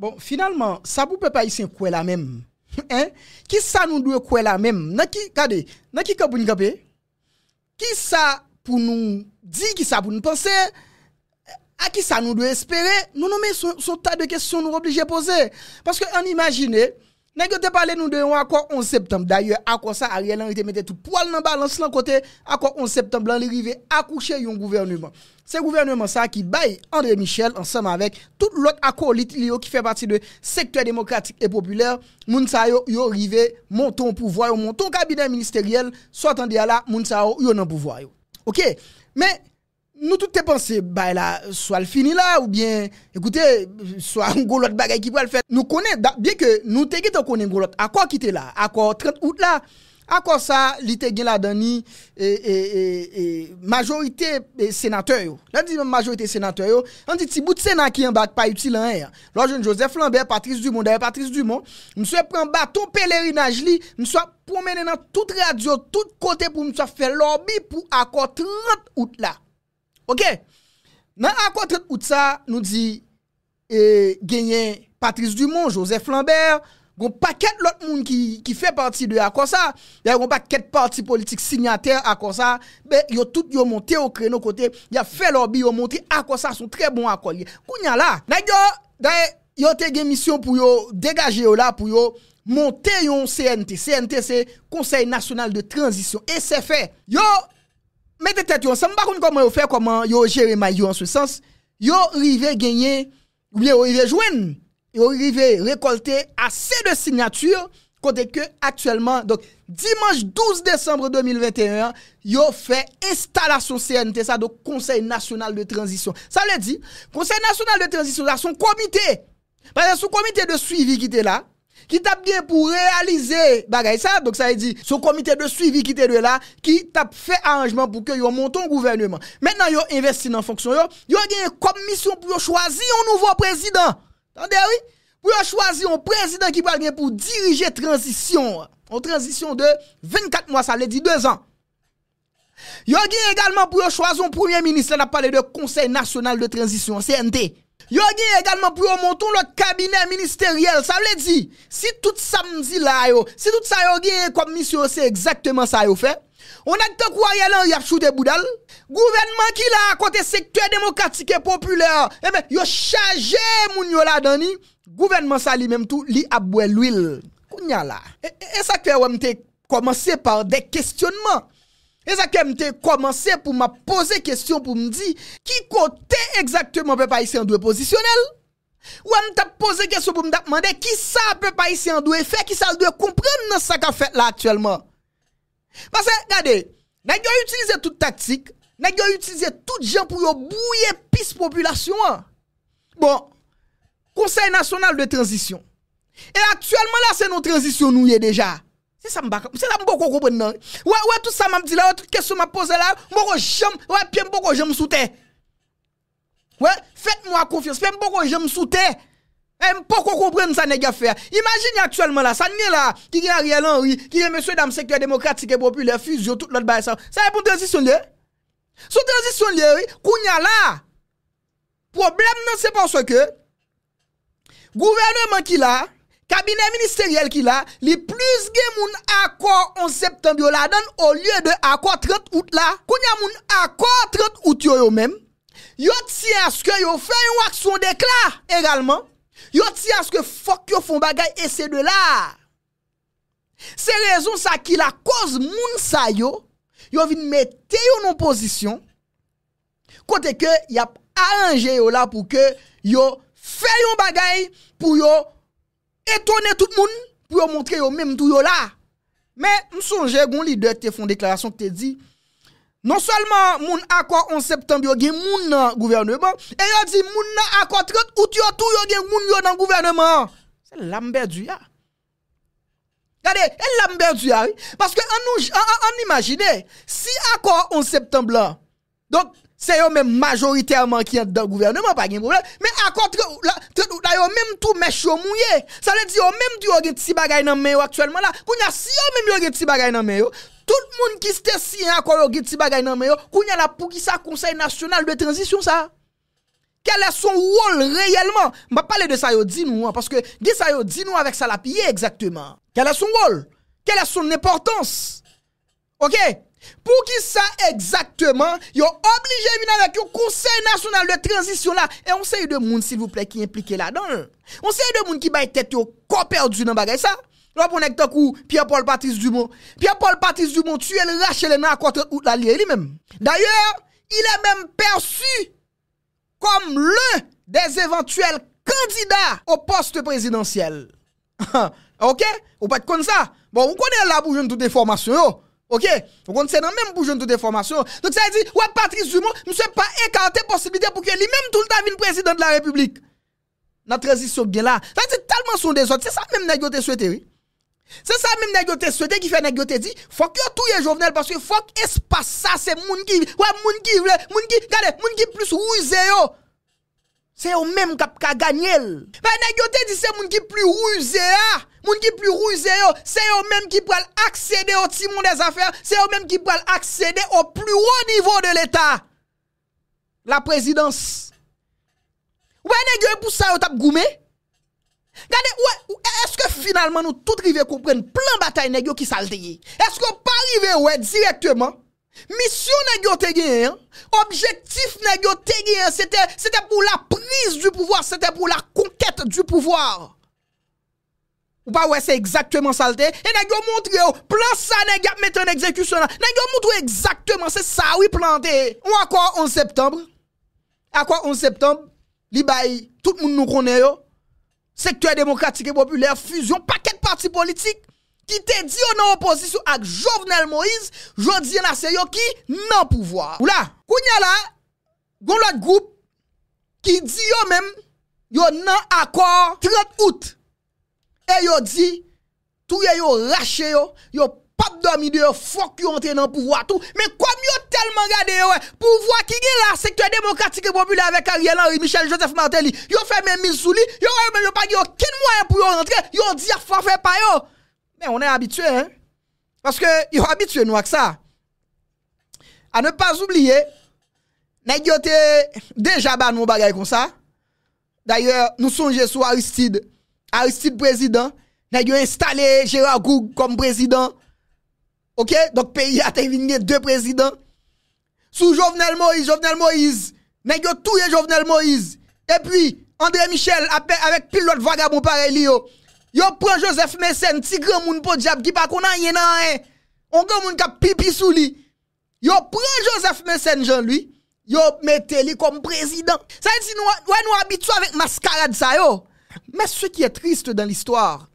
Bon, finalement, ça vous peut pas ici quoi la même. Hein? Qui ça nous doit quoi la même? qui, qui Qui ça pour nous dire, qui ça pour nous penser? À qui ça nous doit espérer? Nous, non, mais son, tas de questions nous obligés poser. Parce que, on imagine, Nèg te parlé nous de un accord 11 septembre. D'ailleurs, accord ça Ariel Henry te mettait tout poil dans balance là côté accord 11 septembre, il arrivé à coucher un gouvernement. Ce gouvernement ça qui baille André Michel ensemble avec tout l'autre acolyte qui fait partie de secteur démocratique et populaire. Moun sa yo yo rivé monton pouvoir, Mon cabinet ministériel, soit en là moun sa yo yo pouvoir. OK. Mais nous tout te pensé bah, soit le fini là ou bien écoutez soit un gros lot bagaille qui va le faire nous connaissons, bien que nous te qui connaît gros lot accord qui était là quoi 30 août là quoi ça l'ité gain là la dani et, et, et, majorité sénateur yo là dit majorité sénateur yo on dit petit bout de sénat qui en bat pas utile en là jeune Joseph Lambert Patrice Dumont d'ailleurs Patrice Dumont monsieur prend bateau pèlerinage li monsieur promener dans toute radio tout côté pour monsieur faire lobby pour accord 30 août là Ok. Dans l'accord de ça nous dit eh, Patrice Dumont, Joseph Lambert, il n'y pas quatre autres monde qui, fait partie de l'accord. Il y a pas quatre partis politiques signataires à quoi ça. Mais ils ont tous monté au créneau côté. Ils ont fait leur bille, ils ont à ça. Ils sont très bons à quoi. Quand il y une mission pour yo, dégager là, pour yo, monter un CNT. CNT, c'est Conseil national de transition. Et c'est fait. Yo, mettez tête yon ça pas comment yon fait, comment gérer ma maillot en ce sens, yon arrivez gagner, ou bien yon arrivez jouen, yon arrivez récolter assez de signatures, côté que actuellement, donc dimanche 12 décembre 2021, yon fait installation CNT, ça, donc Conseil national de transition. Ça veut dire, Conseil national de transition, là, son comité, parce que son comité de suivi qui était là, qui tape bien pour réaliser ça donc ça a dit, ce comité de suivi qui était là qui tape fait arrangement pour que yo monte au gouvernement maintenant yo investi dans fonction yo yo une commission pour choisir un nouveau président attendez oui pour choisir un président qui va pour diriger transition en transition de 24 mois ça veut dire 2 ans yo gagne également pour choisir un premier ministre on a parlé de conseil national de transition CNT Yo a également pour monter l'autre cabinet ministériel. Ça veut dire, si tout samedi là, si tout ça yo comme mission, c'est exactement ça yo fait. On a de quoi y y a shooté boudal. Gouvernement qui là côté secteur démocratique et populaire, eh ben yo chargé moun là là dani. Gouvernement ça lui même tout li aboué l'huile. Kounya là. Et, ça fait, commencer par des questionnements. De zake m te komanse pou ma pose kestyon pou m di ki kote exaktement pe pa isi an doye pozisyonel. Ou an te pose kestyon pou m te akmande ki sa pe pa isi an doye fe, ki sa an doye kompreme nan sa ka fet la atyelman. Basen, gade, nan yo utilize tout taktik, nan yo utilize tout jen pou yo bouye pis populasyon an. Bon, konsey nasyonal de tranzisyon. E atyelman la se nou tranzisyon nou ye deja. Se sa m baka, se la m poko koupen nan. Wè, wè, tout sa mam di la, wè, tout kesou ma pose la, m poko jem, wè, pi m poko jem soute. Wè, fèt m wakoufyes, pi m poko jem soute. E, m poko koupen sa nega fè. Imagine aktuellement la, sa nye la, ki gen a rialan, wè, ki gen me souye dam sektorya demokratike, populè, füzyo, tout lot bayesan. Sa repon tenzisyon lè? Sou tenzisyon lè, wè, kou nye la. Problem nan se panso ke, gouvernement ki la, Kabine ministeryel ki la, li plus gen moun akor 11 septembe yo la dan o liye de akor 30 out la. Koun ya moun akor 30 out yo yo men, yo ti aske yo fè yon aksyon dekla, egalman, yo ti aske fòk yo fòn bagay ese de la. Se rezon sa ki la koz moun sa yo, yo vin mette yo non pozisyon, kote ke yap aranje yo la pou ke yo fè yon bagay pou yo fòk. étonner tout le monde pour montrer au même tout là. Mais me songe gon leader te font déclaration te dit non seulement moun accord 11 septembre yo gen moun nan gouvernement et yo dit moun nan accord 30 août yo tout yo gen moun yo dans gouvernement. C'est l'âme perdue ah. Regardez, elle l'a ah parce que on nous on imagine si accord 11 septembre là donc c'est eux-mêmes majoritairement qui sont dans le gouvernement, pas de problème. Mais à contre, là, même tout mèche mouillé. Ça veut dire, même tout as des petits dans actuellement là. Qu'on a si yon même yon petit bagay dans le tout le monde qui s'était si un hein, accord des petits bagages dans le qu'on a la pour qui ça conseil national de transition ça. Quel est son rôle réellement? M'a parler de ça yon dit nous, hein, parce que, dit ça dit nous avec ça la exactement. Quel est son rôle? Quelle est son importance? Ok? Pour qui ça exactement, yo obligé venir avec le Conseil national de transition là et on sait de monde s'il vous plaît qui impliqué là-dedans. On sait de monde qui bail tête au corps perdu dans bagay ça. Là pour nek Pierre-Paul Patrice Dumont. Pierre-Paul Patrice Dumont es le Rachel à contre août la lui-même. D'ailleurs, il est même perçu comme l'un des éventuels candidats au poste présidentiel. OK Ou pas de comme ça. Bon, vous connaissez la là de toute information yo. Ok, on dans le même pour de déformation. Donc ça veut dire, ouais, Patrice Dumont, ne sommes pas écarté possibilité pour que lui-même tout le temps vienne président de la République. Notre transition bien là. Ça dit tellement son des autres. C'est ça même que souhaité, oui. C'est ça même négoté souhaité qui fait négoté dit faut que tout est jovenel parce que faut que espace ça c'est moun qui ouais moun qui moun qui regardez moun qui plus rouge yo c'est eux-mêmes qui ont gagné. Bah, ben, te dit, c'est moun qui plus rusé, ah. Moun qui plus rusé, c'est eux même qui peuvent accéder au timon des affaires. C'est eux même qui peuvent accéder au plus haut niveau de l'État. La présidence. Ouais, nest pour ça, vous avez goumé? Regardez, est-ce que finalement nous tous arrivons à comprendre plein bataille nèg qui salte Est-ce qu'on pas arriver ouais directement Misyon nan gyo tegeye Objektif nan gyo tegeye Sete pou la prise du pouvoir Sete pou la konkete du pouvoir Ou pa we se Eksaktouman salte E nan gyo montre yo Plansa nan gyo mette un ekzekusyonan Nan gyo montre yo eksaktouman se sa ou plante Ou akwa 11 septembre Akwa 11 septembre Libayi, tout moun nou konen yo Sektor demokratik e populer Fusion, paket parti politik Ki te di yo nan oposisyon ak Jovenel Moïse, yo di yon ase yo ki nan pouvoi. Ou la, kou nye la, goun lout group, ki di yo men, yo nan akor 30 out, e yo di, touye yo rache yo, yo pap do midi, yo fok yo ente nan pouvoi tou, men koum yo telman gade yo, eh, pouvoi ki gen la sektorye demokratike popoula vek ariye nan Michel Joseph Martelly, yo fè men misou li, yo wè men yo pag yo kin mwaye pou yo rentre, yo di a fok fè pa yo, Mais on est habitué, hein? Parce que, ils sont nous, à ça. À ne pas oublier, nous déjà ban nous bagage comme ça. D'ailleurs, nous sommes sur Aristide. Aristide président. Nous installé Gérard Goug comme président. OK? Donc, pays a terminé deux présidents. Sous Jovenel Moïse, Jovenel Moïse. Nous tout Jovenel Moïse. Et puis, André Michel, avec pilote vagabond pareil, Yo pren Joseph Messen, tigre moun pou diap ki pa konan yen nan en. Eh. On gen moun ka pipi sou li. Yo pren Joseph Messen jan li. Yo mette li kom prezident. Sa yon si nou wè nou abit sou avèk maskara di sa yo. Mè sou ki è triste dan l'histoire.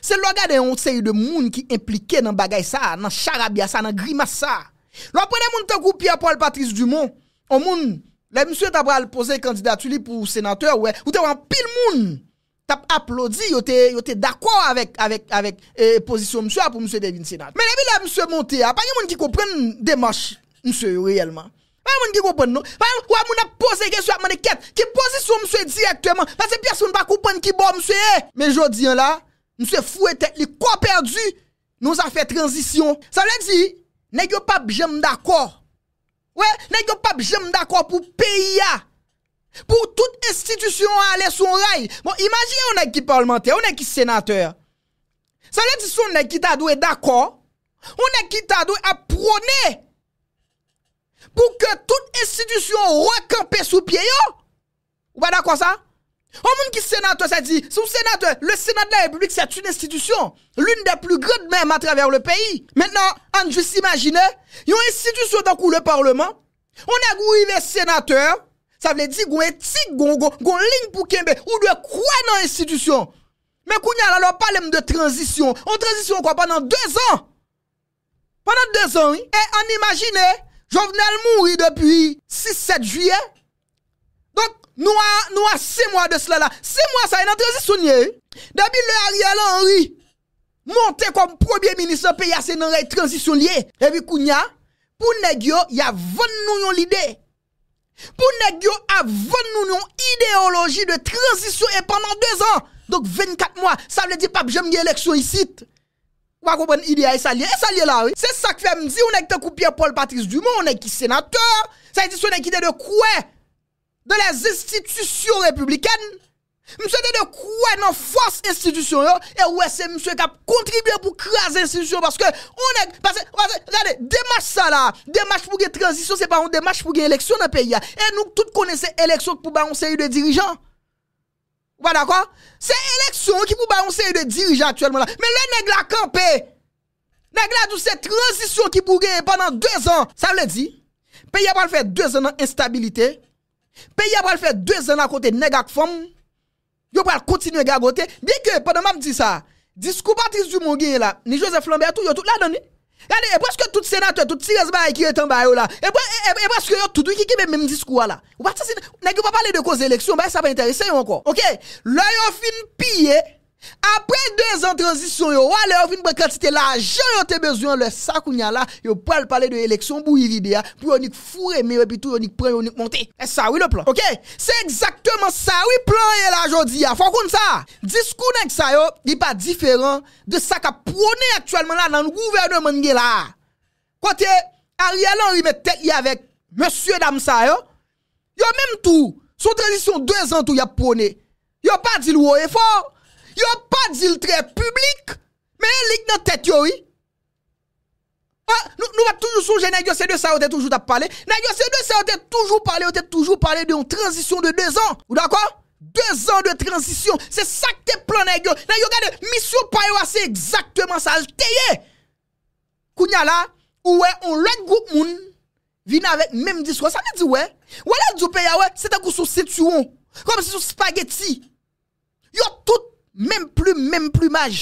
Se lò gade yon se yon de moun ki implike nan bagay sa, nan charabia sa, nan grima sa. Lò prene moun te goupi apol patris du moun. O moun, lè msue tabra l'pose kandidatou li pou senateur wè. Ou te wè an pil moun. tap applaudi, yo t'es d'accord avec avec avec euh, position monsieur pour monsieur Devin sénat. Mais depuis là monsieur monté, a ah, pas moun qui des démarche monsieur réellement. Pas moun qui comprend non. Pas ou moun a posé question à quête qui position monsieur directement parce que personne pas comprendre qui bon monsieur Mais jodi hein, là, monsieur fouet tête li quoi perdu nous a fait transition. Ça veut dire nèg yo pas jamais d'accord. Ouais, nèg yo pas jamais d'accord pour pays ah. Pour toute institution à aller sur rail. Bon, imaginez on est qui parlementaire, on est qui sénateur. Ça veut dire qu'on est qui t'a d'accord. On est qui t'a à prôner pour que toute institution recampe sous pied yo. Ou pas d'accord ça? On monde qui sénateur, ça dit, son sénateur, le Sénat de la République, c'est une institution, l'une des plus grandes même à travers le pays. Maintenant, on juste imaginer, une institution dans le Parlement, on a est sénateur, sa vle di goun etik goun, goun ling pou kenbe, ou dwe kwa nan institisyon. Men kounya la lalwa pale m de tranjisyon. An tranjisyon kwa? Panan 2 an. Panan 2 an, oui. E an imagine, jow vnen al mouri depi 6-7 juye. Donk nou a 6 mwa de slala. 6 mwa sa yon tranjisyon, oui. Dabi le ari ala, oui, monte kom probye minister pe yase nan ray tranjisyon, oui. Ebi kounya, pou negyo, yavon nou yon lidey. Pour nèg avant nous une idéologie de transition et pendant deux ans. Donc 24 mois, ça veut dire pas j'aime élection ici. Vous comprenez comprendre idée ça lié, ça lié là C'est ça que fait me dire on est coup Pierre Paul Patrice Dumont, on est qui sénateur, ça veut dire on est qui de quoi De les institutions républicaines. Mse non, de de kouè nan fòs institisyon yo E wè se mse ka kontribuyè pou kras institisyon Paske, onè, paske, wè se, wè se, wè se Demache sa la, demache pou ge tranzisyon Se pa wè, demache pou ge eleksyon nan peyi ya E nou tout konè se eleksyon pou ba yon seri de dirijan Wè d'akwa? Se eleksyon ki pou ba yon seri de dirijan Atuellement la, men lè neg la kanpe Neg la dou se tranzisyon Ki pou ge yon pendant 2 an Sa wè di, peyi apal fè 2 an nan instabilite Peyi apal fè 2 an Na kote neg ak fòm Yo va continuer à gagoter. Bien que pendant je dit ça, discours monde Dumont là, ni Joseph Lambert tout yo tout là donné. Allez, et parce que tout sénateur, tout serious bail qui est en bas là. Et parce que tout qui qui même discours là. Ou pas ça, pas parler de cause élection, bah ça va intéresser encore. OK? L'œil fin piller Apre 2 an transisyon yo, wale yo fin pou kratite la, jyo yo te bezyon le sakoun ya la, yo pral pale de eleksyon bou yi vide ya, pou yonik fure mewe pi tou yonik pren, yonik monte. E sa wè le plan. Ok, se ekzaktèman sa wè plan yè la jodi ya, fokoun sa. Diskounenk sa yo, di pa diferan de sa ka prone aktuelman la nan gouvernement gen la. Kote, a rialan wè mè tek yè avèk, mè syè dam sa yo, yo mèm tou, son transisyon 2 an tou ya prone, yo pa dilwo e fòr. Yo pa di l tre publik, men yon lik nan tet yo yi. Ha, ah, nou va toujou soujè, nan gyo se de sa yo te toujou ta pale, nan gyo se de sa yo te toujou pale, yo te toujou pale de yon transisyon de 2 an, ou da kwa? 2 an de transisyon, se sakte plan nan gyo. Nan yon gade, misyon paye wase, egzaktouman sa, alteye. Kou nya la, ou we, on lak gout moun, vin avek mem disko, sa me di we, wala djoupe ya we, se ta kou sou setuon, kom se sou spageti. Yo tout, Mem plu, mem plu maj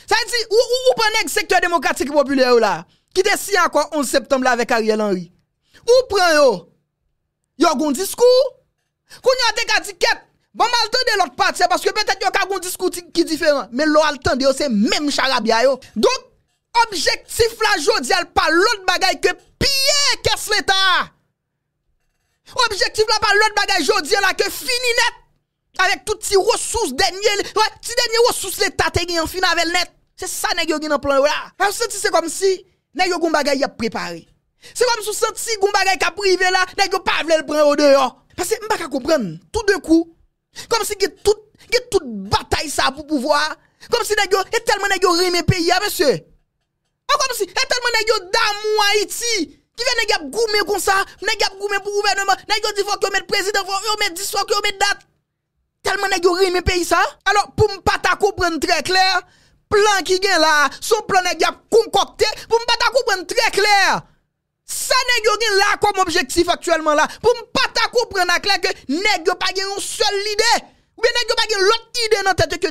Sa yi di, ou ou pren ek sektor demokratik populè ou la Ki desi ankon 11 septemble avek Ariel Henry Ou pren yo Yo goun diskou Koun yon dek adikep Bon malten de lout pati, se baske betet yo ka goun diskou ti ki diferan Men lo alten de yo se mem chara biya yo Donk, objektif la jodi al pa lout bagay ke piye kes leta Objektif la pa lout bagay jodi al la ke fini net Avec toutes ces ressources dernières, ouais, ces dernières ressources l'État te en fin avec net. C'est ça nèg yo gen plan là. Alors c'est comme si nèg yo gon bagay y a préparé. C'est comme si senti gon bagay ka privé là, nèg yo pas vle le prendre au dehors. Parce que m'pa ka comprendre. Tout de coup, comme si gen tout gen toute bataille ça pour pouvoir, comme si nèg yo tellement nèg yo pays monsieur. Ou comme si et tellement nèg yo d'amour Haïti. Qui vient nèg y comme ça, nèg y a goumé pour gouvernement, nèg yo dit faut que le président, faut mettre 10 fois que met date. Tellement nèg rime pays ça. Alors pour me pas comprendre très clair, plan qui gen là, son plan nèg concocté pour me pas comprendre très clair. Ça nèg yo là comme objectif actuellement là, pour me pas comprendre clair que nèg yo pas une seule idée. Ou bien nèg yo pas l'autre idée dans tête que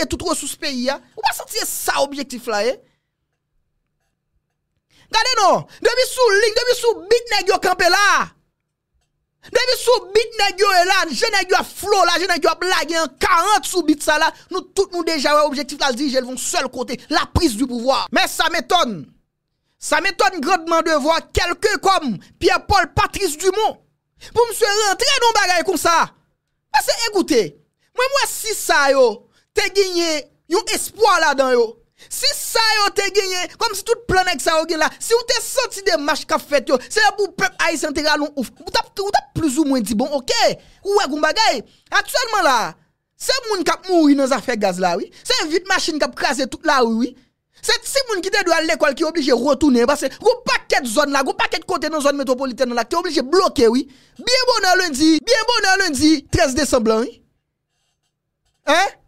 tout toute ressource pays vous hein. Ou pas sentir ça objectif là eh? Hein? Regardez non, depuis sous ligne, depuis sous bit nèg yo campé là. Depuis sous bit n'a yo là, je yo pas flow là, n'ai pas blague en hein. 40 sous bit ça là, nous tout nous déjà objectif là diriger vont seul côté, la prise du pouvoir. Mais ça m'étonne. Ça m'étonne grandement de voir quelqu'un comme Pierre-Paul Patrice Dumont pour monsieur rentrer dans bagaille comme ça. Parce que écoutez, moi moi si ça yo, t'es gagné un espoir là-dedans yo. Si sa yo te genye, kom si tout plan ek sa yo genye la, si yo te senti de mash ka fet yo, se yo pou pep a yi senti galon ouf, ou tap plus ou mwen di bon, okey? Ouwe, Goumba gay, atselman la, se moun kap mou yi nan zafè gaz la, wii, se vit mashin kap krasè tout la, wii, se si moun kite do al lekwal ki oblije rotounen, basen, goupaket zon la, goupaket kote nan zon metropolitè nan la, ki oblije bloke, wii, biye bon an lundi, biye bon an lundi, 13 Desemblan, wii, eh?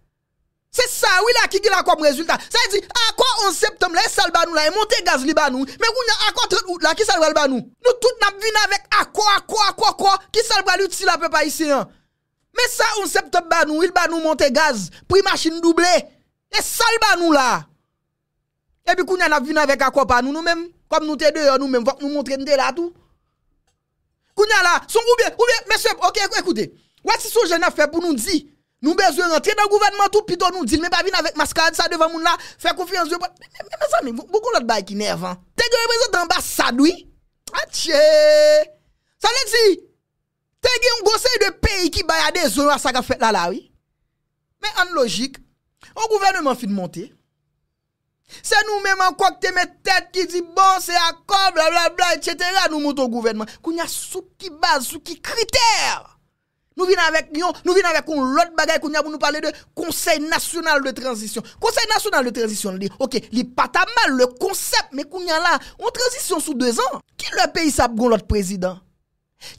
Se sa, wila ki gila kom rezultat. Sa yi di, akwa 11 septem la, e sal banou la, e monte gaz li banou. Men kounya akwa 30 out la, ki sal banou. Nou tout nan vin avèk akwa, akwa, akwa, akwa, ki sal banou. Si la pe pa yi se yon. Men sa 11 septem banou, il banou monte gaz. Pou yi machine doublè. E sal banou la. E bi kounya nan vin avèk akwa banou nou menm. Kom nou te deyo nou menm, vòk nou montre nte la tout. Kounya la, son roubè, roubè, men sep, ok, ekoute. Wati sou jen afè pou nou di? Nou bezwe rentre dan gouvenman tou pito nou dil, men ba vin avèk maskade sa devan moun la, fèkoufian se yo. Men sa men, mboukoun lòt bay ki nev an? Tè gen reprezentan bas sa dwi? Atche! San lè di? Tè gen yon gosey de peyi ki bayade zonwa sa ka fèk lalawi? Men an logik, an gouvenman fi d'monte. Se nou men man kwa kte met tèt ki di, bon se akon, blablabla, etche te rè, nou moutou gouvenman. Koun ya sou ki baz, sou ki kriter. Nou vine avèk yon, nou vine avèk kon lòt bagay kon yon pou nou pale de konsey nasyonal de tranzisyon. Konsey nasyonal de tranzisyon li. Ok, li patama, le konsep, men kon yon la, on tranzisyon sou 2 an. Ki lè peyi sape kon lòt prezident?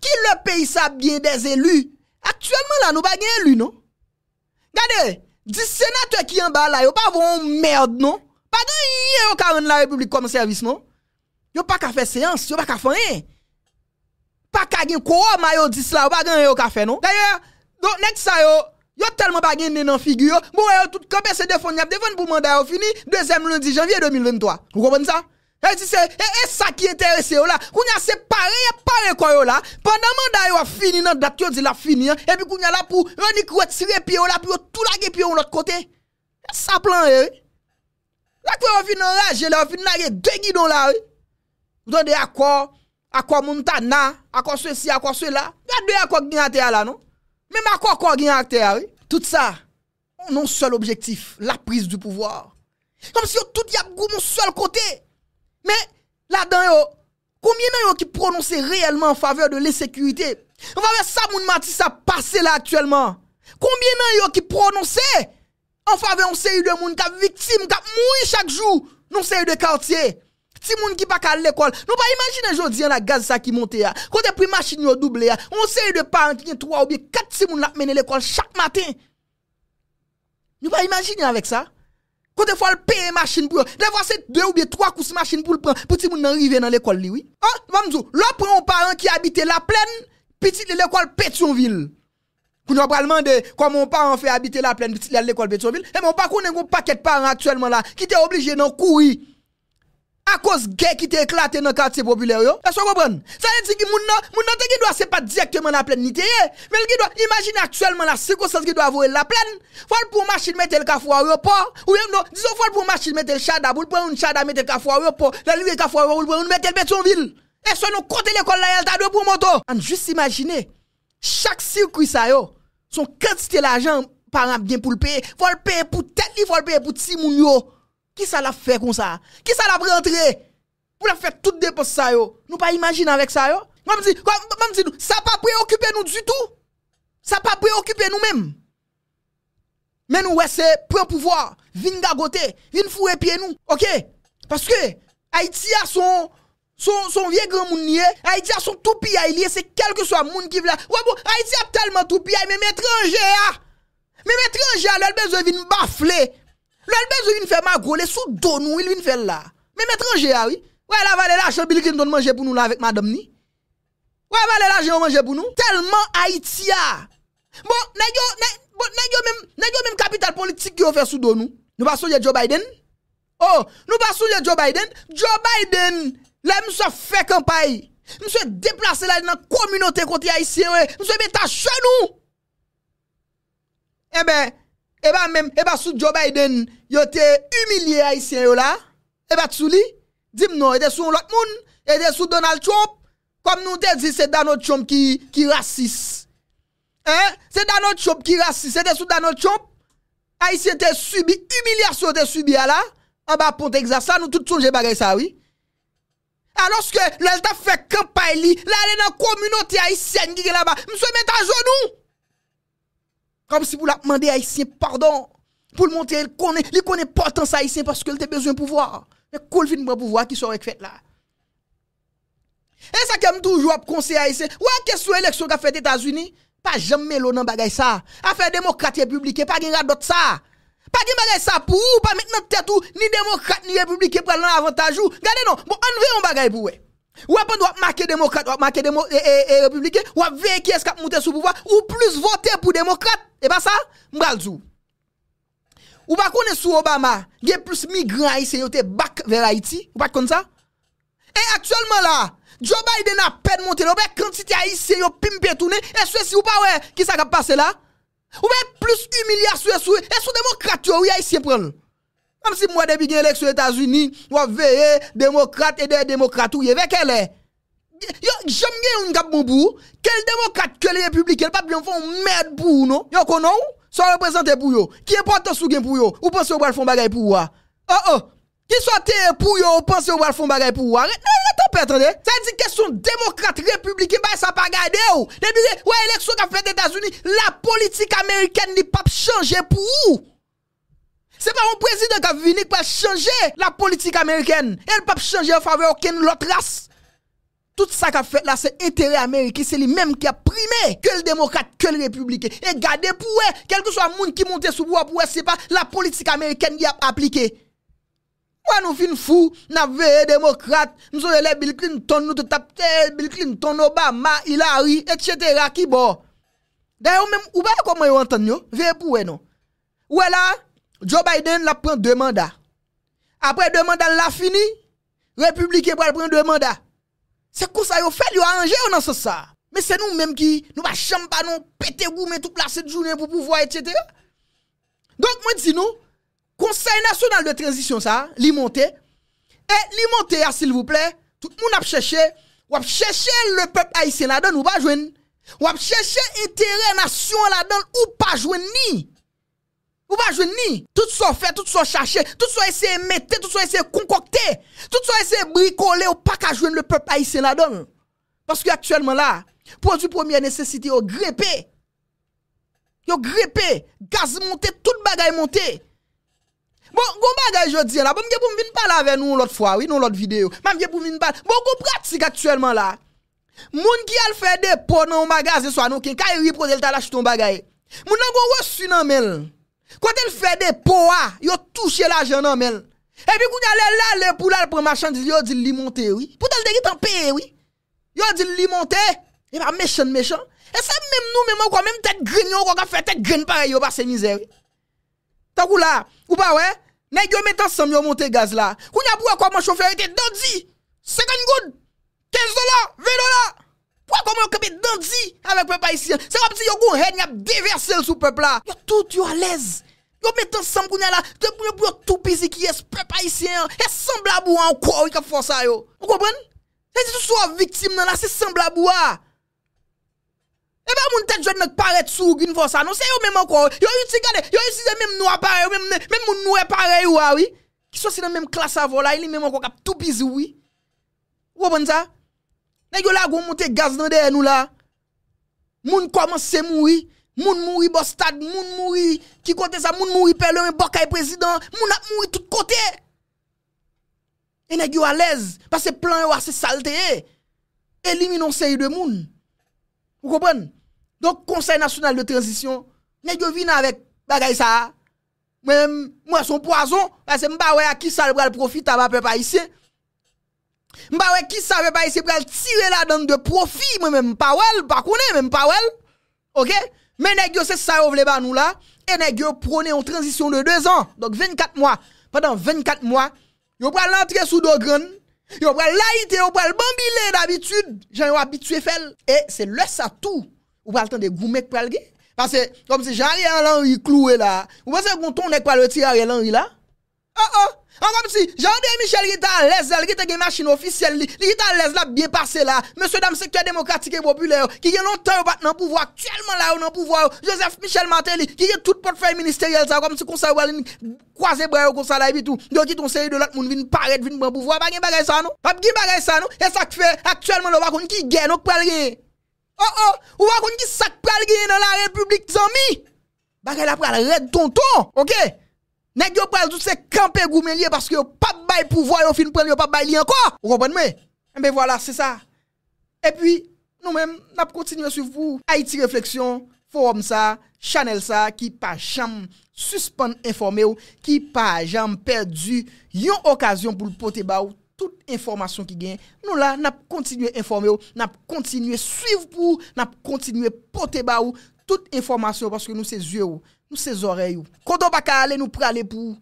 Ki lè peyi sape gen des elu? Aktuellement la, nou bagay gen elu, non? Gade, di senatwe ki yon ba la, yo pa voun mèrd, non? Pade, yo ka ven la republik kon mè servis, non? Yo pa ka fè seans, yo pa ka fè yon. pas qu'à ko quoi maillot là, pas non. D'ailleurs, donc next ça yo Yo tellement pas gagné dans figure, bon tout campé c'est défendre, y'a pour mandat fini, deuxième lundi janvier 2023. Vous comprenez ça et eh, c'est eh, eh, ça qui intéresse là. c'est pareil, quoi là. Pendant mandat a fini dans date yo dit la fini hein. et puis a là pour renique retirer pied là pour tout la pied de l'autre côté. Ça plan eh. Là quoi yon vient là, on deux guidons là. Vous donnez accord akwa Montana, quoi ceci, quoi cela. Regardez à qui à terre là, non? Même à quoi qui à a oui. Tout ça, on a un seul objectif, la prise du pouvoir. Comme si tout y a mon seul côté. Mais là-dedans, combien yon qui prononcent réellement en faveur de l'insécurité? On va voir ça, mon Matisse ça passé là actuellement. Combien yon qui prononcent en faveur de série de monde qui victime, qui meurt chaque jour, dans série de quartier? si moun ki pa ka l'école. Nous pas imaginer jodi la gaz sa qui monte à. Côté pri machine yo doublé à. On sait de parents qui ont 3 ou bien 4 ti moun la l'école chaque matin. Nous pas imaginer avec ça. Quand fois le payer machine pour des de deux ou bien trois cous machine pour le prendre pour ti moun arriver dans l'école li oui. Ah, va dire, l'on prend un parent qui habite la plaine, de l'école Pétionville. Qu'on pas demander comment on parent fait habiter la plaine de l'école Pétionville. Et eh, mon pas connaît un paquet de parents actuellement là qui t'est obligé d'en courir à cause guerre qui te éclaté dans le quartier populaire yo est-ce que vous comprenez ça veut dire que moun nan moun nan qui doit c'est pas directement la plaine nité eh. mais qui doit imaginer actuellement la circonstance qui doit avoir la plaine faut pour machine mettre le café au report ou bien non disons faut pour machine mettre le chada pour prenez un chada mettre le cafou au report la le cafou au pour mettre le Bétonville et ce nous compter l'école là elle t'a deux pour moto En juste imaginer chaque circuit ça yo son quantité l'argent par bien pour le payer faut le payer pour tête faut le payer pour petit moun Ki sa la fe kon sa? Ki sa la prentre? Ou la fe tout de pos sa yo? Nou pa imagine avèk sa yo? Mèm di, mèm di nou, sa pa preokupè nou du tout? Sa pa preokupè nou mèm? Mèm nou wè se prepouvoi, vin gagote, vin fure piye nou. Ok? Paske, Aitia son vie gran moun nye, Aitia son toupi ya ilye, se kelke so a moun ki vla. Ou anbo, Aitia talman toupi ya, mèm etranje ya. Mèm etranje ya lèl bezè vin bafle, mèm. L'albèze vient faire ma gole sous donou il vient faire là. Mais étrangers, ah oui. Ouais, la valeur l'argent, Bill don manger pour nous là avec madame ni. Ouais, valeur l'argent manger pour nous. Tellement Haïtia. Ah. Bon, n'ayo, bon, n'ayo même, n'ayo même capital politique qui va faire sous donou nous. Nous pas Joe Biden. Oh, nous pas souillé Joe Biden. Joe Biden, là, nous sommes fait campagne. Nous sommes déplacés là dans la communauté côté haïtien. Nous sommes mettre à chez nous. Eh ben, et eh bien même et eh bien sous Joe Biden yo était humilié haïtien yo là et eh bah ben, sous lui dis et était sous l'autre monde était sous Donald Trump comme nous te dit c'est Donald Trump qui qui raciste hein c'est Donald Trump qui raciste c'était sous Donald Trump haïtien te subi humiliation te subi là en bas pour Texas ça nous tout songe bagay ça oui alors que l'Elta fait campagne, là, est dans la communauté haïtienne qui est là-bas. Monsieur, met à genoux. Comme si vous la demandez haïtien pardon. Pour le montrer, il connaît, il connaît tant ça haïtien parce qu'il a besoin de pouvoir. Mais cool fin pour pouvoir qui sont fait là. Et ça comme toujours conseiller haïtien. Ouais, qu'est-ce que l'élection qu'a fait États-Unis? Pas jamais l'eau dans bagaille ça. Affaire démocrate républicaine, pas gagne d'autre ça. Pas de bagay ça pour ou, pas maintenant tête ou, ni démocrate ni républicain pour l'avantage ou. Regardez non, bon, on veut un bagaille pour Ou apande wap make demokrate, wap make e, e, e, republike, wap veke eskap mouten sou pouvwa, ou plus vote pou demokrate, e pa sa? Mbralzou. Ou pa kone sou Obama, gen plus migran a isen yo te bak vel Haiti, ou pa kone sa? E aktuelman la, Djobay den apen mouten, ou pe kantite a isen yo pim petounen, e sou e si ou pa we, ki sa kap pase la? Ou pe plus humilya sou e sou, e sou demokrate yo ou ya isen pren? Comme si moi, depuis l'élection aux États-Unis, on veille, démocrate et des démocrates, ou avec elle. J'aime bien un cap bon bout. Quel démocrate, quel républicain, pas bien font merde pour non? Yo, konon, soit représenté pour yo. Qui est important sous pour yo? Ou pensez au bal font bagay pour ou? Oh oh. Qui soit pour yo, ou pensez au bal font bagay pour ou? attendez. Ça dit question démocrate, républicain, bah, ça pas gardé ou. Depuis, ouais, élection qu'a fait des États-Unis, la politique américaine n'est pas changée pour vous. Se pa moun prezident ka vinik pa chanje la politik Ameriken. El pap chanje fave oken lotras. Tout sa ka fet la se etere Ameriken. Se li menm ki ap prime. Ke l demokat, ke l republiken. E gade pou we. Kelke so a moun ki monte sou bou ap ou we. Se pa la politik Ameriken ki ap aplike. Mwen nou fin fou. Na ve e demokat. Mwen sou e le bilklin ton nou te tapte. Bilklin ton nou ba ma ilari. Etcetera ki bo. Deyo menm ou ba yon koman yon enten yo. Ve pou we nou. Ou e la... Joe Biden l'a prend deux mandats. Après deux mandats, l'a fini. Républicain pour prendre deux mandats. C'est quoi ça, a fait, a arrangé dans ce ça. Mais c'est nous-mêmes qui, nous pas chambre pas nous, pété goût, mais tout placé de journée pour pouvoir, etc. Donc, moi, dis nous, Conseil national de transition, ça, li monte. Et eh, li monte, ah, s'il vous plaît, tout le monde a cherché, ou a cherché le peuple haïtien là-dedans, ou pas joindre. Ou a cherché intérêt nation là-dedans, ou pas joindre ni. Ou pas ni, tout soit fait, tout soit cherché, tout soit essayé mettre, tout soit essayé concocter, tout soit essayé bricoler ou pas qu'à jouer le peuple haïtien là-dedans. Parce que actuellement là, du première nécessité au grippé. Yo greppé, gaz monté, tout bagaille monté. Bon, bon bagage jodi là, bon ne pou pas parler avec nous l'autre fois, oui, dans l'autre vidéo. M'a ge pou pas parler. Bon, vous pratique actuellement là. Moun ki al fait des pots dans magasin soit nous qui ka repose le talach ton bagaille. Moun nan pas reçu nan mel. Kwa ten fè de pouwa, yo touche la jenon men. E pi kou nyalè lè lè pou lè lè pou machan di yo di li monte wè. Pou tal de git an pe wè. Yo di li monte, yon a mechan mechan. E se mèm nou mèm wè kwa mèm tèk grin yon kwa ka fè tèk grin parè yo ba se mizè wè. Tèk ou lè, ou pa wè, nèk yo metan sam yo monte gaz lè. Kou nyalè pou wè kwa man chofè wè te do di, sekon goud, kez do la, ve do la. Pwa komon yo kepe danti avèk pèpayisyen? Se wap ti yo goun hè nyap diversel sou pèp la? Yo tout yo alez. Yo metan sam goun ya la, eh te poun yo poun yo toupizi ki es pèpayisyen. Es sembla bou an kwa wèk ap fò sa yo. Mkwoban? E si sou a vitim nan la, se sembla bou an. E ba moun te jwèd nèk paret sou goun fò sa non? Se yo mèm an kwa wèk? Yo yu ti gade, yo yu si zè mèm nou apare, mèm moun nou apare wèk wèk wèk wèk wèk wèk wèk wèk wèk wèk Negyo la gwo monte gaz nan deye nou la. Moun komanse moui, moun moui bostad, moun moui ki kote sa, moun moui pelon, bokay prezident, moun ap moui tout kote. E negyo alez, pa se plan yo a se salteye, eliminon se yi de moun. Ou kopan? Donk konsey nasyonal de transisyon, negyo vina avek bagay sa, mwen mwen son poazon, mwen se mba wey a ki salbra le profi taba pepa yisey. Mba ouais, qui savait pas ici pour tirer la donne de profit, moi même pas wel, pas connaît même pas wel. OK Mais nèg c'est ça yo veulent pas nous là et nèg yo une transition de deux ans. Donc 24 mois. Pendant 24 mois, yo pral l'entrée sous do grand, yo pral laïté, yo le bambilé d'habitude, j'en yo habitué fel et c'est le ça tout. Ou pral temps de goumé pral Parce que comme si Jean-Henri Henry cloué là, vous pensez qu'on ton nèg pral retirer Henry là Oh oh, en comme si jean denis Michel qui est à l'aise, qui est avec machine officielle, qui est à l'aise, l'a bien passé là. Monsieur, dame, secteur démocratique et populaire, qui est longtemps au battant pouvoir, actuellement là, au non pouvoir, Joseph Michel Martelly, qui est tout portefeuille ministériel, ça, comme si on croiser croisé bras au conseil et tout. Donc, qui est de l'autre monde, vient paraître, vient pouvoir, pas de ça, non? Pas de ça, non? Et ça fait, actuellement, le wagon qui gagne, donc pas rien. Oh oh, ou wagon qui sac pas rien dans la République, amis. Bagage la pas tonton, ok? Nèk yo pral dout se kampe goumen liye paske yo pap bay pou voy yo film pral yo pap bay liye anko. Ou kompon mè? Mbe voilà, se sa. E pi nou mèm, nap kontinuye suv pou Haiti Reflexion, Forum sa, Chanel sa, ki pa jam suspande informe ou, ki pa jam perdi yon okasyon pou l'pote ba ou tout informasyon ki gen. Nou la, nap kontinuye informe ou, nap kontinuye suv pou, nap kontinuye pote ba ou tout informasyon paske nou se zye ou. Nou se zorey ou. Koto baka ale nou prale pou.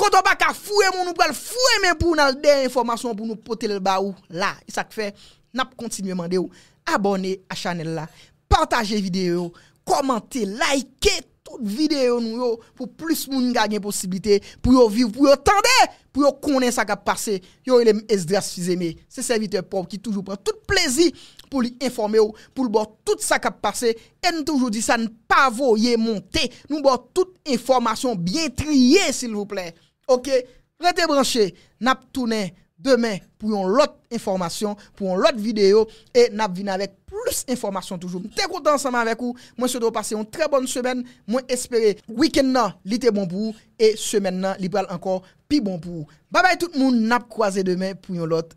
Koto baka fwe moun nou prale fwe men pou nan de informasyon pou nou potele ba ou. La, isak fe, nap kontinuye mande ou. Abone a chanel la. Pantaje videyo. Komante, like it. videyo nou yo pou plis moun nga gen posibilite pou yo viv pou yo tande pou yo konen sa kap pase yo elem es dras fize me se servite pop ki toujou pren tout plezi pou li informe ou pou l bo tout sa kap pase en toujou di sa n pa vo ye monte nou bo tout informasyon byen triye sil louple ok rete branche nap toune demen pou yon lot informasyon pou yon lot videyo e nap vin avek pou plus informasyon toujou. Mwen te konta ansanman avek ou. Mwen se do passe yon tre bonn semen. Mwen espere. Weekend nan, li te bon pou ou. E semen nan, li pral ankon pi bon pou ou. Ba bay tout moun nap kwaze demen pou yon lot.